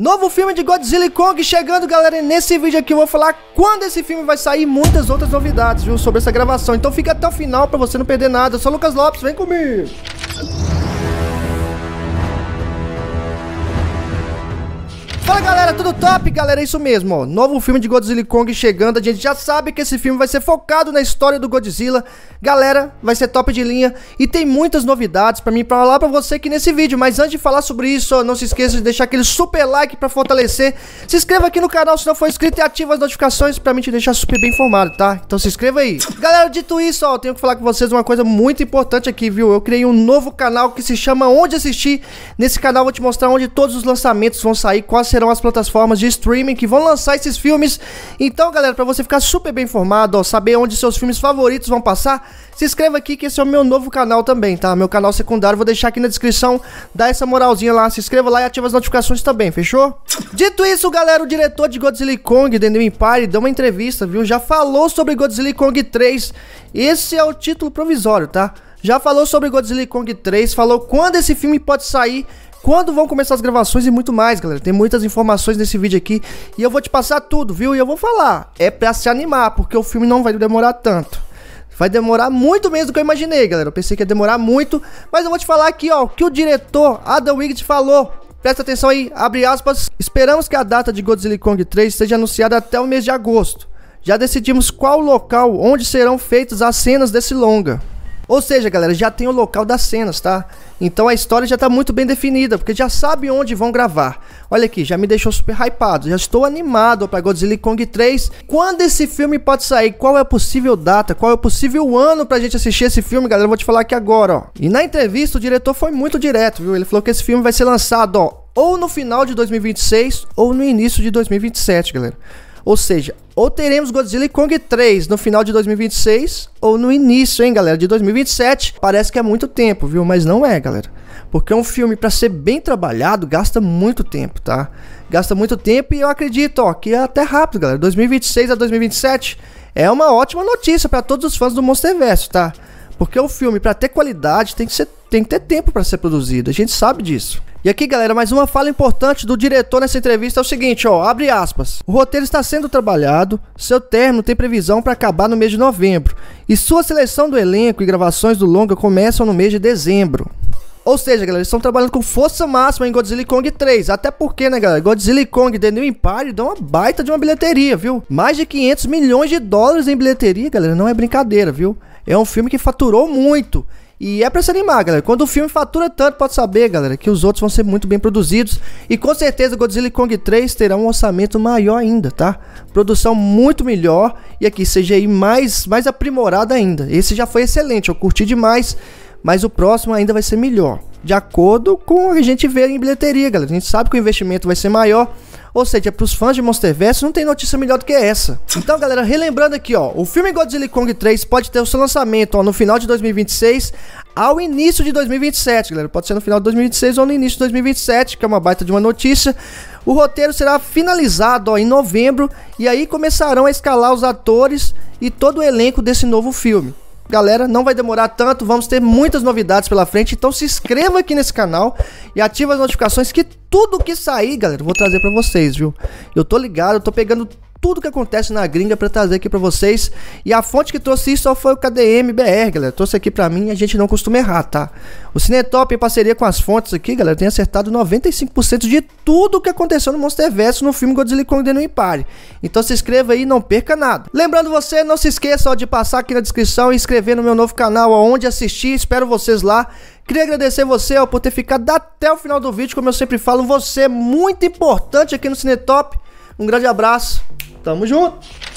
Novo filme de Godzilla e Kong chegando, galera. E nesse vídeo aqui eu vou falar quando esse filme vai sair e muitas outras novidades, viu? Sobre essa gravação. Então fica até o final pra você não perder nada. Eu sou o Lucas Lopes, vem comigo! Fala galera, tudo top? Galera, é isso mesmo, ó. Novo filme de Godzilla Kong chegando. A gente já sabe que esse filme vai ser focado na história do Godzilla. Galera, vai ser top de linha e tem muitas novidades para mim para falar para você aqui nesse vídeo. Mas antes de falar sobre isso, ó, não se esqueça de deixar aquele super like para fortalecer. Se inscreva aqui no canal se não for inscrito e ativa as notificações para mim te deixar super bem informado, tá? Então se inscreva aí. Galera, dito isso, ó, tenho que falar com vocês uma coisa muito importante aqui, viu? Eu criei um novo canal que se chama Onde Assistir. Nesse canal vou te mostrar onde todos os lançamentos vão sair, quais serão as plataformas de streaming que vão lançar esses filmes. Então, galera, para você ficar super bem informado, ó, saber onde seus filmes favoritos vão passar, se inscreva aqui que esse é o meu novo canal também, tá? Meu canal secundário, vou deixar aqui na descrição, dá essa moralzinha lá, se inscreva lá e ativa as notificações também, fechou? Dito isso, galera, o diretor de Godzilla Kong, The New Empire, deu uma entrevista, viu? Já falou sobre Godzilla Kong 3. Esse é o título provisório, tá? Já falou sobre Godzilla Kong 3, falou quando esse filme pode sair, quando vão começar as gravações e muito mais, galera. Tem muitas informações nesse vídeo aqui e eu vou te passar tudo, viu? E eu vou falar. É pra se animar, porque o filme não vai demorar tanto. Vai demorar muito menos do que eu imaginei, galera. Eu pensei que ia demorar muito, mas eu vou te falar aqui, ó, o que o diretor Adam Wiggs falou. Presta atenção aí, abre aspas. Esperamos que a data de Godzilla Kong 3 seja anunciada até o mês de agosto. Já decidimos qual local onde serão feitas as cenas desse longa. Ou seja, galera, já tem o local das cenas, tá? Então a história já está muito bem definida, porque já sabe onde vão gravar. Olha aqui, já me deixou super hypado, já estou animado para Godzilla Kong 3. Quando esse filme pode sair? Qual é a possível data? Qual é o possível ano para a gente assistir esse filme, galera? Eu vou te falar aqui agora, ó. E na entrevista o diretor foi muito direto, viu? Ele falou que esse filme vai ser lançado, ó, ou no final de 2026 ou no início de 2027, galera. Ou seja, ou teremos Godzilla e Kong 3 no final de 2026 ou no início, hein, galera, de 2027. Parece que é muito tempo, viu? Mas não é, galera. Porque é um filme para ser bem trabalhado, gasta muito tempo, tá? Gasta muito tempo e eu acredito, ó, que é até rápido, galera. 2026 a 2027 é uma ótima notícia para todos os fãs do Monsterverse, tá? Porque o é filme para ter qualidade tem que ser tem que ter tempo para ser produzido. A gente sabe disso. E aqui, galera, mais uma fala importante do diretor nessa entrevista é o seguinte, ó, abre aspas. O roteiro está sendo trabalhado, seu término tem previsão para acabar no mês de novembro, e sua seleção do elenco e gravações do longa começam no mês de dezembro. Ou seja, galera, eles estão trabalhando com força máxima em Godzilla Kong 3. Até porque, né, galera? Godzilla Kong The New Empire dão uma baita de uma bilheteria, viu? Mais de 500 milhões de dólares em bilheteria, galera. Não é brincadeira, viu? É um filme que faturou muito. E é pra se animar, galera. Quando o filme fatura tanto, pode saber, galera, que os outros vão ser muito bem produzidos. E com certeza Godzilla Kong 3 terá um orçamento maior ainda, tá? Produção muito melhor e aqui CGI mais, mais aprimorada ainda. Esse já foi excelente, eu curti demais, mas o próximo ainda vai ser melhor de acordo com o que a gente vê em bilheteria, galera. A gente sabe que o investimento vai ser maior. Ou seja, para os fãs de Monsterverse não tem notícia melhor do que essa. Então, galera, relembrando aqui, ó, o filme Godzilla Kong 3 pode ter o seu lançamento ó, no final de 2026 ao início de 2027, galera. Pode ser no final de 2026 ou no início de 2027, que é uma baita de uma notícia. O roteiro será finalizado ó, em novembro e aí começarão a escalar os atores e todo o elenco desse novo filme. Galera, não vai demorar tanto, vamos ter muitas novidades pela frente, então se inscreva aqui nesse canal e ativa as notificações que tudo que sair, galera, eu vou trazer para vocês, viu? Eu tô ligado, eu tô pegando tudo que acontece na gringa para trazer aqui para vocês. E a fonte que trouxe isso só foi o KDM-BR, galera. Trouxe aqui para mim e a gente não costuma errar, tá? O Cinetop, em parceria com as fontes aqui, galera, tem acertado 95% de tudo que aconteceu no Monsterverse no filme Godzilla Kong The New Empire. Então se inscreva aí e não perca nada. Lembrando você, não se esqueça ó, de passar aqui na descrição e inscrever no meu novo canal, aonde assistir. Espero vocês lá. Queria agradecer você ó, por ter ficado até o final do vídeo, como eu sempre falo, você é muito importante aqui no Cinetop. Um grande abraço. Tamo junto.